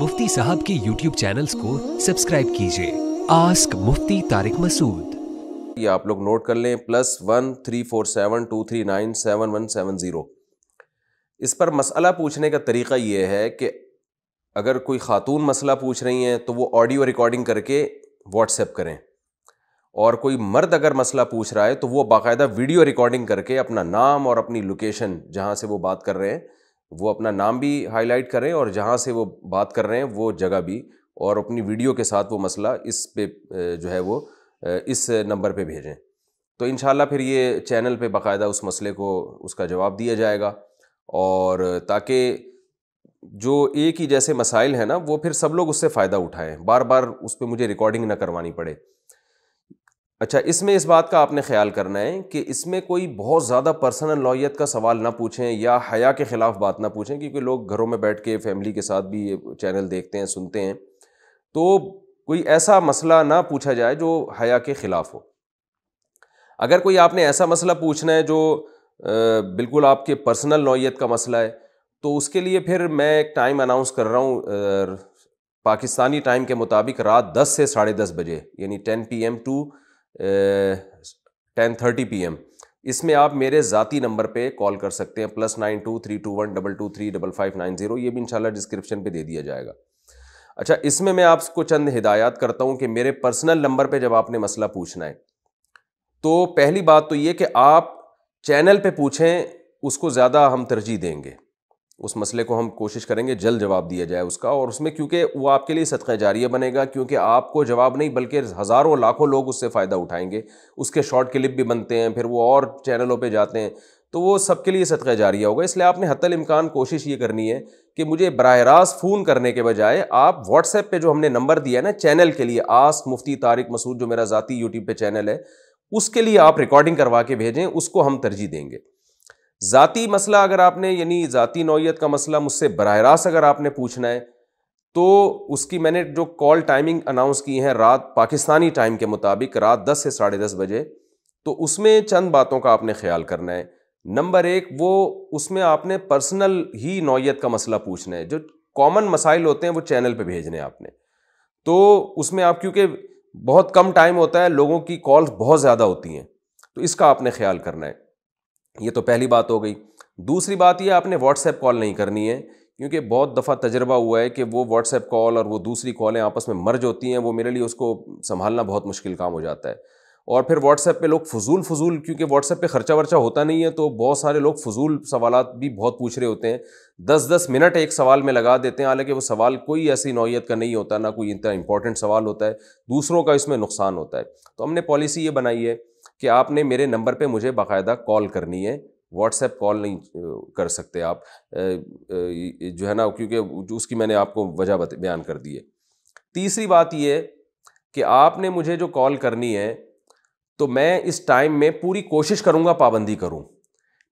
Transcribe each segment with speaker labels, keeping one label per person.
Speaker 1: मुफ्ती साहब के YouTube channels को सब्सक्राइब कीजिए आस्क मुफ्ती तारिक मसूद ये आप लोग नोट कर लें plus one three four seven two three nine seven one seven zero इस पर मसला पूछने का तरीका ये है कि अगर कोई ख़ातून मसला पूछ रही हैं तो वो ऑडियो रिकॉर्डिंग करके व्हाट्सएप करें और कोई मर्द अगर मसला पूछ रहा है तो वो बाकायदा वीडियो रिकॉर्डिंग करके अपना नाम और अपनी लोकेशन जहाँ से वो बात कर रहे हैं वो अपना नाम भी हाईलाइट करें और जहाँ से वो बात कर रहे हैं वो जगह भी और अपनी वीडियो के साथ वो मसला इस पे जो है वो इस नंबर पे भेजें तो इन फिर ये चैनल पे बाकायदा उस मसले को उसका जवाब दिया जाएगा और ताकि जो एक ही जैसे मसाइल हैं ना वो फिर सब लोग उससे फ़ायदा उठाएं बार बार उस पर मुझे रिकॉर्डिंग ना करवानी पड़े अच्छा इसमें इस बात का आपने ख्याल करना है कि इसमें कोई बहुत ज़्यादा पर्सनल नौीयत का सवाल ना पूछें या हया के ख़िलाफ़ बात ना पूछें क्योंकि लोग घरों में बैठ के फैमिली के साथ भी ये चैनल देखते हैं सुनते हैं तो कोई ऐसा मसला ना पूछा जाए जो हया के ख़िलाफ़ हो अगर कोई आपने ऐसा मसला पूछना है जो बिल्कुल आपके पर्सनल नोयत का मसला है तो उसके लिए फिर मैं एक टाइम अनाउंस कर रहा हूँ पाकिस्तानी टाइम के मुताबिक रात दस से साढ़े दस बजे यानी ten P M to ten thirty P M इसमें आप मेरे ज़ाती नंबर पे कॉल कर सकते हैं plus nine two three two one double two three double five nine zero ये भी इंशाल्लाह डिस्क्रिप्शन पे दे दिया जाएगा अच्छा इसमें मैं आपको चंद हिदायत करता हूँ कि मेरे पर्सनल नंबर पे जब आपने मसला पूछना है तो पहली बात तो ये कि आप चैनल पर पूछें उसको ज़्यादा हम तरजीह देंगे उस मसले को हम कोशिश करेंगे जल्द जवाब दिया जाए उसका और उसमें क्योंकि वो आपके लिए सदका जारिया बनेगा क्योंकि आपको जवाब नहीं बल्कि हज़ारों लाखों लोग उससे फ़ायदा उठाएंगे उसके शॉर्ट क्लिप भी बनते हैं फिर वो और चैनलों पे जाते हैं तो वो सबके लिए सदक़ जारिया होगा इसलिए आपने हतल कोशिश ये करनी है कि मुझे बरह रास्त फ़ोन करने के बजाय आप व्हाट्सएप पर जो हमने नंबर दिया है ना चैनल के लिए आस मुफ्ती तारिक मसूद जो मेरा ज़ाती यूट्यूब पर चैनल है उसके लिए आप रिकॉर्डिंग करवा के भेजें उसको हम तरजीह देंगे ज़ाती मसला अगर आपने यानी ज़ाती नौीयत का मसला मुझसे बरह रास्त अगर आपने पूछना है तो उसकी मैंने जो कॉल टाइमिंग अनाउंस की है रात पाकिस्तानी टाइम के मुताबिक रात दस से साढ़े दस बजे तो उसमें चंद बातों का आपने ख्याल करना है नंबर एक वो उसमें आपने पर्सनल ही नौीयत का मसला पूछना है जो कॉमन मसाइल होते हैं वो चैनल पर भेजने हैं आपने तो उसमें आप क्योंकि बहुत कम टाइम होता है लोगों की कॉल्स बहुत ज़्यादा होती हैं तो इसका आपने ख्याल करना है ये तो पहली बात हो गई दूसरी बात ये आपने व्हाट्सएप कॉल नहीं करनी है क्योंकि बहुत दफ़ा तजर्बा हुआ है कि वो व्हाट्सएप कॉल और वो दूसरी कॉलें आपस में मर्ज होती हैं वो मेरे लिए उसको संभालना बहुत मुश्किल काम हो जाता है और फिर व्हाट्सएप पे लोग फजूल फजूल क्योंकि व्हाट्सएप पे खर्चा वर्चा होता नहीं है तो बहुत सारे लोग फजूल सवाल भी बहुत पूछ रहे होते हैं दस दस मिनट एक सवाल में लगा देते हैं हालांकि वो सवाल कोई ऐसी नौीयत का नहीं होता ना कोई इतना इंपॉर्टेंट सवाल होता है दूसरों का इसमें नुकसान होता है तो हमने पॉलिसी ये बनाई है कि आपने मेरे नंबर पे मुझे बाकायदा कॉल करनी है व्हाट्सएप कॉल नहीं कर सकते आप जो है ना क्योंकि उसकी मैंने आपको वजह बयान कर दी है तीसरी बात ये कि आपने मुझे जो कॉल करनी है तो मैं इस टाइम में पूरी कोशिश करूँगा पाबंदी करूँ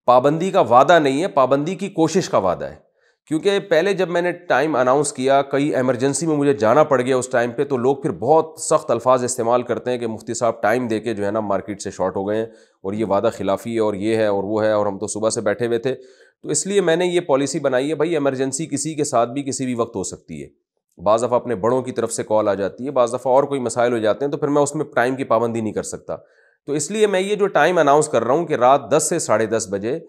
Speaker 1: पाबंदी का वादा नहीं है पाबंदी की कोशिश का वादा है क्योंकि पहले जब मैंने टाइम अनाउंस किया कई एमरजेंसी में मुझे जाना पड़ गया उस टाइम पे तो लोग फिर बहुत सख्त अल्फाज इस्तेमाल करते हैं कि मुफ्ती साहब टाइम दे के जो है ना मार्केट से शॉर्ट हो गए हैं और ये वादा खिलाफी है और ये है और वो है और हम तो सुबह से बैठे हुए थे तो इसलिए मैंने ये पॉलिसी बनाई है भाई एमरजेंसी किसी के साथ भी किसी भी वक्त हो सकती है बाज़ दफ़ा अपने बड़ों की तरफ से कॉल आ जाती है बाज़ दफ़ा और कोई मसाइल हो जाते हैं तो फिर मैं उसमें टाइम की पाबंदी नहीं कर सकता तो इसलिए मैं ये जो टाइम अनाउंस कर रहा हूँ कि रात दस से साढ़े दस बजे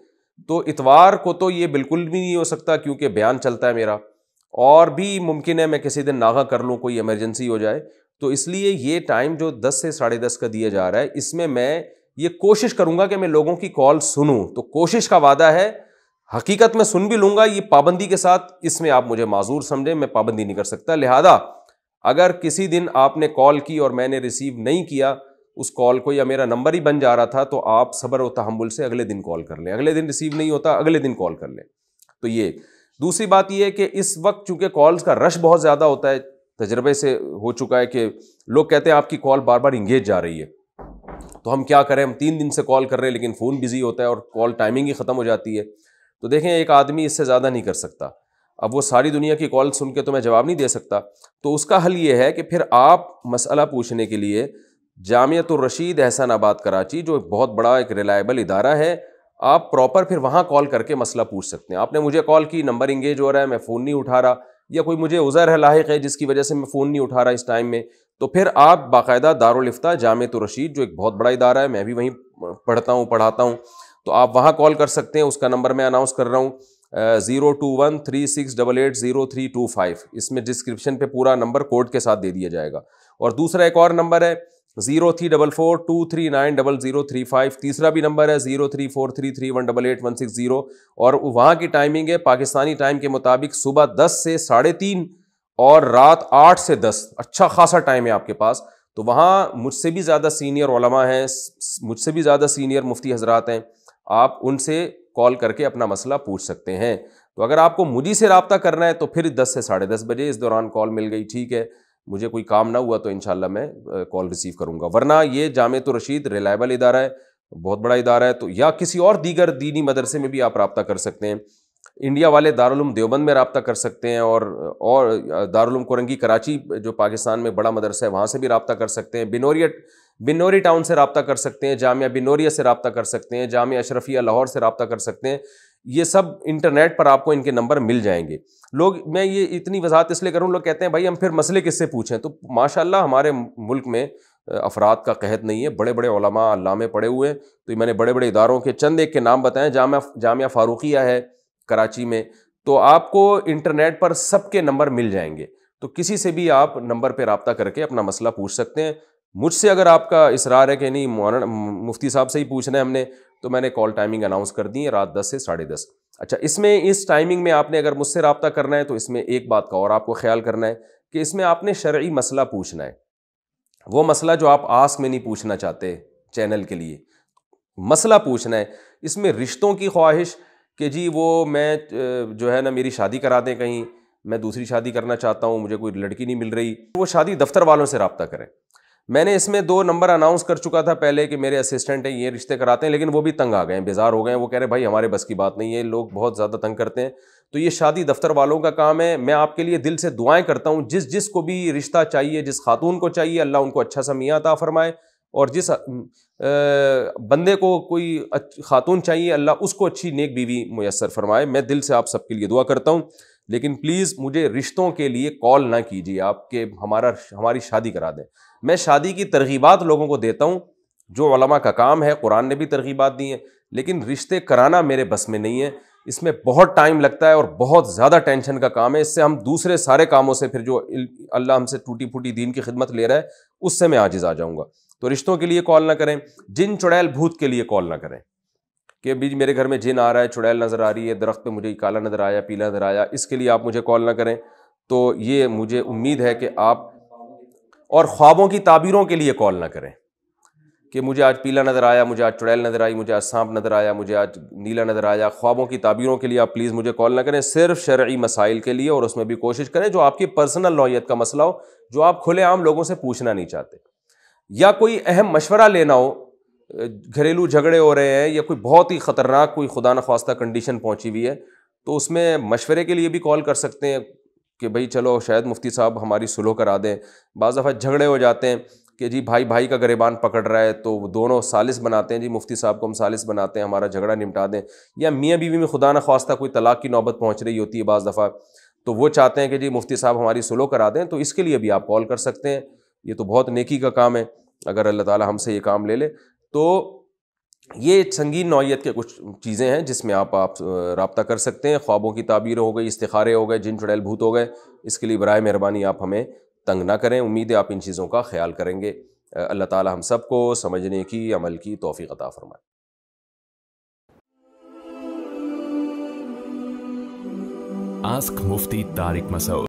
Speaker 1: तो इतवार को तो ये बिल्कुल भी नहीं हो सकता क्योंकि बयान चलता है मेरा और भी मुमकिन है मैं किसी दिन नागा कर लूँ कोई इमरजेंसी हो जाए तो इसलिए ये टाइम जो दस से साढ़े दस का दिया जा रहा है इसमें मैं ये कोशिश करूँगा कि मैं लोगों की कॉल सुनूँ तो कोशिश का वादा है हकीकत में सुन भी लूँगा ये पाबंदी के साथ इसमें आप मुझे माजूर समझें मैं पाबंदी नहीं कर सकता लिहाजा अगर किसी दिन आपने कॉल की और मैंने रिसीव नहीं किया उस कॉल को या मेरा नंबर ही बन जा रहा था तो आप सब्र और तहमुल से अगले दिन कॉल कर लें अगले दिन रिसीव नहीं होता अगले दिन कॉल कर लें तो ये दूसरी बात यह है कि इस वक्त चूंकि कॉल्स का रश बहुत ज़्यादा होता है तजर्बे से हो चुका है कि लोग कहते हैं आपकी कॉल बार बार इंगेज जा रही है तो हम क्या करें हम तीन दिन से कॉल कर रहे हैं लेकिन फ़ोन बिज़ी होता है और कॉल टाइमिंग ही ख़त्म हो जाती है तो देखें एक आदमी इससे ज़्यादा नहीं कर सकता अब वो सारी दुनिया की कॉल सुन के तो मैं जवाब नहीं दे सकता तो उसका हल ये है कि फिर आप मसला पूछने के लिए जामियत रशीद एहसानाबाद कराची जो बहुत बड़ा एक रिलायबल इदारा है आप प्रॉपर फिर वहाँ कॉल करके मसला पूछ सकते हैं आपने मुझे कॉल की नंबर इंगेज हो रहा है मैं फ़ोन नहीं उठा रहा या कोई मुझे उज़र है लाक है जिसकी वजह से मैं फ़ोन नहीं उठा रहा इस टाइम में तो फिर आप बाकायदा दारफ्ता जामियत रशीद जो एक बहुत बड़ा इदारा है मैं भी वहीं पढ़ता हूँ पढ़ाता हूँ तो आप वहाँ कॉल कर सकते हैं उसका नंबर मैं अनाउंस कर रहा हूँ zero two one three six double eight zero three two five इसमें डिस्क्रिप्शन पर पूरा नंबर कोड के साथ दे दिया जाएगा और दूसरा एक और नंबर है तो zero three double four two three nine double zero three five तीसरा भी नंबर है zero three four three three one double eight one six zero और वहाँ की टाइमिंग है पाकिस्तानी टाइम के मुताबिक सुबह दस से साढ़े तीन और रात आठ से दस अच्छा खासा टाइम है आपके पास तो वहाँ मुझसे भी ज़्यादा सीनियर ओलमा हैं मुझसे भी ज़्यादा सीनियर मुफ्ती हजरात हैं आप उनसे कॉल करके अपना मसला पूछ सकते हैं तो अगर आपको मुझी से रबता करना है तो फिर दस से साढ़े दस बजे इस दौरान कॉल मिल गई ठीक है मुझे कोई काम ना हुआ तो इन मैं कॉल रिसीव करूँगा वरना ये जामे तो रशीद रिलायबल इदारा है बहुत बड़ा इदारा है तो या किसी और दीगर दीनी मदरसे में भी आप रबता कर सकते हैं इंडिया वाले दारुलम देवबंद में रबता कर सकते हैं और और दारुलम कुरंगी कराची जो पाकिस्तान में बड़ा मदरसा है वहाँ से भी रबता कर सकते हैं बिनोरिया बिनोरी टाउन से रबता कर सकते हैं जामिया बिनोरिया से रबता कर सकते हैं जामिया अशरफिया लाहौर से रबता कर सकते हैं ये सब इंटरनेट पर आपको इनके नंबर मिल जाएंगे लोग मैं ये इतनी वजाहत इसलिए करूँ लोग कहते हैं भाई हम फिर मसले किससे पूछें तो माशाल्लाह हमारे मुल्क में अफराद का कहत नहीं है बड़े बड़े ओलमा अलामे पड़े हुए हैं तो मैंने बड़े बड़े इदारों के चंद एक के नाम बताएं जाम जामिया फ़ारूकिया है कराची में तो आपको इंटरनेट पर सबके नंबर मिल जाएंगे तो किसी से भी आप नंबर पर रबता करके अपना मसला पूछ सकते हैं मुझसे अगर आपका इसरार है कि नहीं मुफ्ती साहब से ही पूछना है हमने तो मैंने कॉल टाइमिंग अनाउंस कर दी है रात दस से साढ़े दस अच्छा इसमें इस टाइमिंग में आपने अगर मुझसे रबता करना है तो इसमें एक बात का और आपको ख्याल करना है कि इसमें आपने शर्य मसला पूछना है वो मसला जो आप आस में नहीं पूछना चाहते चैनल के लिए मसला पूछना है इसमें रिश्तों की ख्वाहिश कि जी वो मैं जो है ना मेरी शादी करा दें कहीं मैं दूसरी शादी करना चाहता हूँ मुझे कोई लड़की नहीं मिल रही वो शादी दफ्तर वालों से रबता करें मैंने इसमें दो नंबर अनाउंस कर चुका था पहले कि मेरे असिस्टेंट हैं ये रिश्ते कराते हैं लेकिन वो भी तंग आ गए हैं बेजार हो गए हैं वो कह रहे हैं भाई हमारे बस की बात नहीं है लोग बहुत ज़्यादा तंग करते हैं तो ये शादी दफ्तर वालों का काम है मैं आपके लिए दिल से दुआएं करता हूँ जिस जिस को भी रिश्ता चाहिए जिस खातून को चाहिए अल्लाह उनको अच्छा सा मियाँ अता फरमाए और जिस बंदे को कोई खातून चाहिए अल्लाह उसको अच्छी नेक बीवी मैसर फरमाए मैं दिल से आप सबके लिए दुआ करता हूँ लेकिन प्लीज़ मुझे रिश्तों के लिए कॉल ना कीजिए आप कि हमारा हमारी शादी करा दें मैं शादी की तरगीबात लोगों को देता हूँ जो ओलमा का काम है कुरान ने भी तरगीबात दी है लेकिन रिश्ते कराना मेरे बस में नहीं है इसमें बहुत टाइम लगता है और बहुत ज़्यादा टेंशन का काम है इससे हम दूसरे सारे कामों से फिर जो अल्लाह हमसे टूटी फूटी दीन की खिदमत ले रहा है उससे मैं आजिज़ आ जाऊँगा तो रिश्तों के लिए कॉल ना करें जिन चुड़ैल भूत के लिए कॉल ना करें कि अभी मेरे घर में जिन आ रहा है चुड़ैल नज़र आ रही है दरख्त पे मुझे काला नज़र आया पीला नज़र आया इसके लिए आप मुझे कॉल ना करें तो ये मुझे उम्मीद है कि आप और ख्वाबों की ताबीरों के लिए कॉल ना करें कि मुझे आज पीला नज़र आया मुझे आज चुड़ैल नज़र आई मुझे आज सांप नज़र आया मुझे आज नीला नज़र आया ख्वाबों की ताबीरों के लिए आप प्लीज़ मुझे कॉल ना करें सिर्फ शर्य मसाइल के लिए और उसमें भी कोशिश करें जो आपकी पर्सनल नौीयत का मसला हो जो आप खुले आम लोगों से पूछना नहीं चाहते या कोई अहम मशवरा लेना हो घरेलू झगड़े हो रहे हैं या कोई बहुत ही ख़तरनाक कोई खुदा न खास्ता कंडीशन पहुँची हुई है तो उसमें मशवरे के लिए भी कॉल कर सकते हैं कि भाई चलो शायद मुफ्ती साहब हमारी सुलह करा दें बज़ दफ़ा झगड़े हो जाते हैं कि जी भाई भाई का गरेबान पकड़ रहा है तो दोनों सालिस बनाते हैं जी मुफ्ती साहब को हम सालिस बनाते हैं हमारा झगड़ा निपटा दें या मियाँ बीवी में खुदा न खास्ता कोई तलाक की नौबत पहुँच रही होती है बाज़ दफ़ा तो वो चाहते हैं कि जी मुफ्ती साहब हमारी सुलह करा दें तो इसके लिए भी आप कॉल कर सकते हैं ये तो बहुत नेकी का काम है अगर अल्लाह ताली हमसे ये काम ले ले तो ये संगीन नौीयत के कुछ चीज़ें हैं जिसमें आप आप रबता कर सकते हैं ख्वाबों की ताबीर हो गई इस्तारे हो गए जिन चुड़ैल भूत हो गए इसके लिए बर मेहरबानी आप हमें तंग ना करें उम्मीद है आप इन चीज़ों का ख्याल करेंगे अल्लाह ताली हम सबको समझने की अमल की तोफ़ी अता फरमाए आस्क मुफ्ती तारिक मसौद